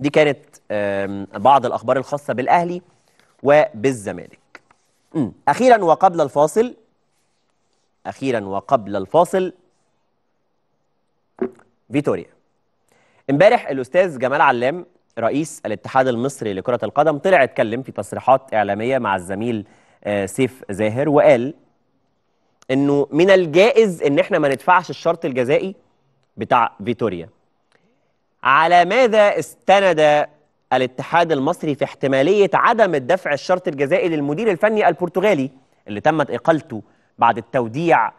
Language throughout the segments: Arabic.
دي كانت بعض الأخبار الخاصة بالأهلي وبالزمالك أخيرا وقبل الفاصل أخيرا وقبل الفاصل فيتوريا امبارح الأستاذ جمال علام رئيس الاتحاد المصري لكرة القدم طلع اتكلم في تصريحات إعلامية مع الزميل آه، سيف زاهر وقال انه من الجائز ان احنا ما ندفعش الشرط الجزائي بتاع فيتوريا على ماذا استند الاتحاد المصري في احتمالية عدم الدفع الشرط الجزائي للمدير الفني البرتغالي اللي تمت إقالته بعد التوديع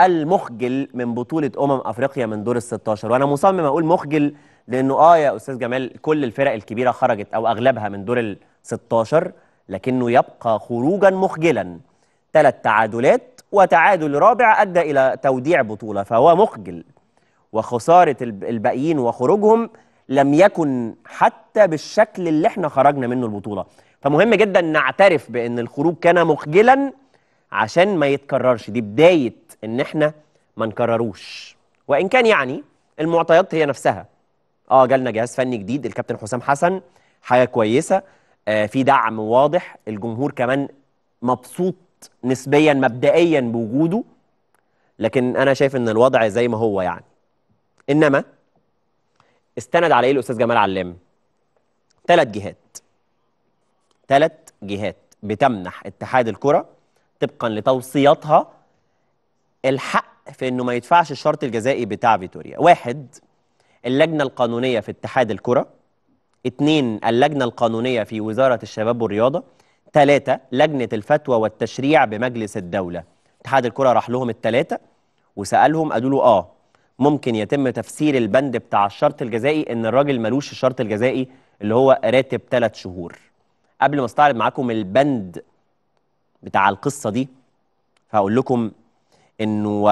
المخجل من بطولة أمم أفريقيا من دور ال 16 وأنا مصمم أقول مخجل لأنه آه يا أستاذ جمال كل الفرق الكبيرة خرجت أو أغلبها من دور ال 16 لكنه يبقى خروجا مخجلا ثلاث تعادلات وتعادل رابع أدى إلى توديع بطولة فهو مخجل وخسارة الباقيين وخروجهم لم يكن حتى بالشكل اللي احنا خرجنا منه البطولة فمهم جدا نعترف بأن الخروج كان مخجلا عشان ما يتكررش دي بداية ان احنا ما نكرروش وإن كان يعني المعطيات هي نفسها اه جالنا جهاز فني جديد الكابتن حسام حسن حاجة كويسة آه في دعم واضح الجمهور كمان مبسوط نسبيا مبدئيا بوجوده لكن انا شايف ان الوضع زي ما هو يعني انما استند على ايه الاستاذ جمال علام ثلاث جهات ثلاث جهات بتمنح اتحاد الكره طبقا لتوصياتها الحق في انه ما يدفعش الشرط الجزائي بتاع فيتوريا واحد اللجنه القانونيه في اتحاد الكره اثنين اللجنه القانونيه في وزاره الشباب والرياضه ثلاثة لجنة الفتوى والتشريع بمجلس الدولة اتحاد الكرة راح لهم الثلاثة وسألهم قالوا له آه ممكن يتم تفسير البند بتاع الشرط الجزائي ان الراجل ملوش الشرط الجزائي اللي هو راتب ثلاث شهور قبل ما استعرض معاكم البند بتاع القصه دي هقول لكم انه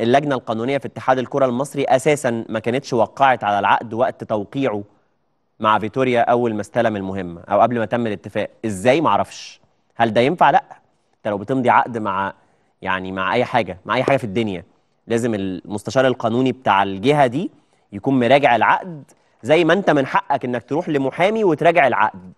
اللجنه القانونيه في اتحاد الكره المصري اساسا ما كانتش وقعت على العقد وقت توقيعه مع فيتوريا اول ما استلم المهمه او قبل ما تم الاتفاق ازاي ما اعرفش هل ده ينفع لا انت لو بتمضي عقد مع يعني مع اي حاجه مع اي حاجه في الدنيا لازم المستشار القانوني بتاع الجهه دي يكون مراجع العقد زي ما انت من حقك انك تروح لمحامي وتراجع العقد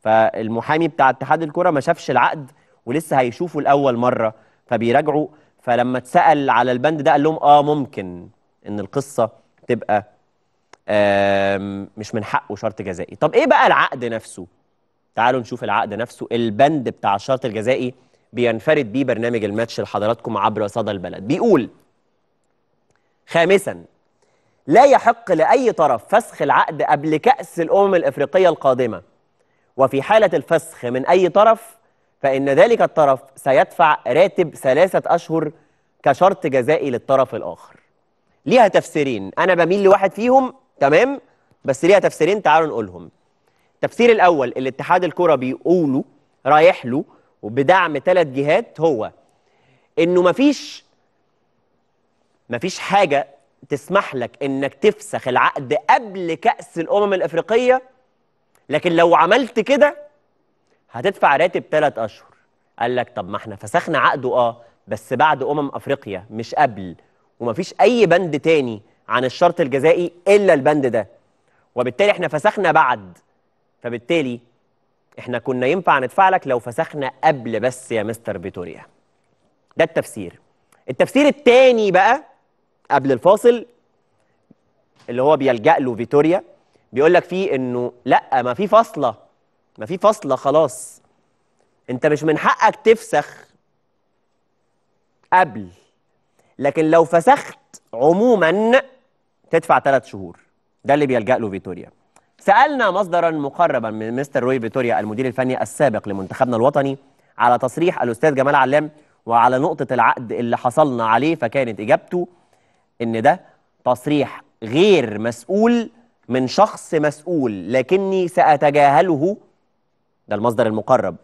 فالمحامي بتاع اتحاد الكره ما شافش العقد ولسه هيشوفه لاول مره فبيراجعه فلما اتسال على البند ده قال لهم اه ممكن ان القصه تبقى مش من حقه شرط جزائي طب ايه بقى العقد نفسه تعالوا نشوف العقد نفسه البند بتاع الشرط الجزائي بينفرد بيه برنامج الماتش لحضراتكم عبر صدى البلد بيقول خامسا لا يحق لأي طرف فسخ العقد قبل كأس الأمم الإفريقية القادمة وفي حالة الفسخ من أي طرف فإن ذلك الطرف سيدفع راتب ثلاثة أشهر كشرط جزائي للطرف الآخر ليها تفسيرين أنا بميل لواحد فيهم تمام بس ليها تفسيرين تعالوا نقولهم التفسير الأول اللي اتحاد الكرة بيقوله رايح له وبدعم ثلاث جهات هو إنه مفيش مفيش حاجه تسمح لك انك تفسخ العقد قبل كاس الامم الافريقيه لكن لو عملت كده هتدفع راتب ثلاث اشهر قال لك طب ما احنا فسخنا عقده اه بس بعد امم افريقيا مش قبل ومفيش اي بند تاني عن الشرط الجزائي الا البند ده وبالتالي احنا فسخنا بعد فبالتالي احنا كنا ينفع ندفع لك لو فسخنا قبل بس يا مستر فيتوريا ده التفسير التفسير التاني بقى قبل الفاصل اللي هو بيلجأ له فيتوريا بيقول لك فيه انه لا ما في فاصله ما في فاصله خلاص انت مش من حقك تفسخ قبل لكن لو فسخت عموما تدفع ثلاث شهور ده اللي بيلجأ له فيتوريا سألنا مصدرا مقربا من مستر روي فيتوريا المدير الفني السابق لمنتخبنا الوطني على تصريح الأستاذ جمال علام وعلى نقطة العقد اللي حصلنا عليه فكانت إجابته ان ده تصريح غير مسؤول من شخص مسؤول لكني سأتجاهله ده المصدر المقرب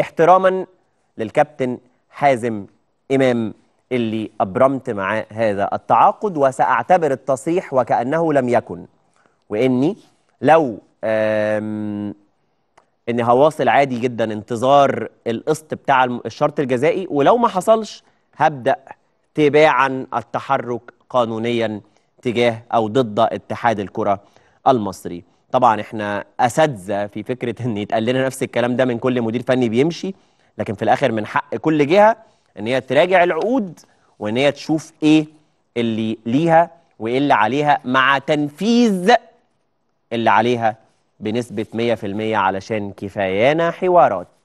احتراما للكابتن حازم إمام اللي أبرمت معاه هذا التعاقد وسأعتبر التصريح وكأنه لم يكن وإني لو إني هواصل عادي جدا انتظار القسط بتاع الشرط الجزائي ولو ما حصلش هبدأ تباعا التحرك قانونيا تجاه أو ضد اتحاد الكرة المصري طبعا احنا أساتذة في فكرة أن يتقال لنا نفس الكلام ده من كل مدير فني بيمشي لكن في الآخر من حق كل جهة أن هي تراجع العقود وأن هي تشوف إيه اللي ليها وإيه اللي عليها مع تنفيذ اللي عليها بنسبة 100% علشان كفايانا حوارات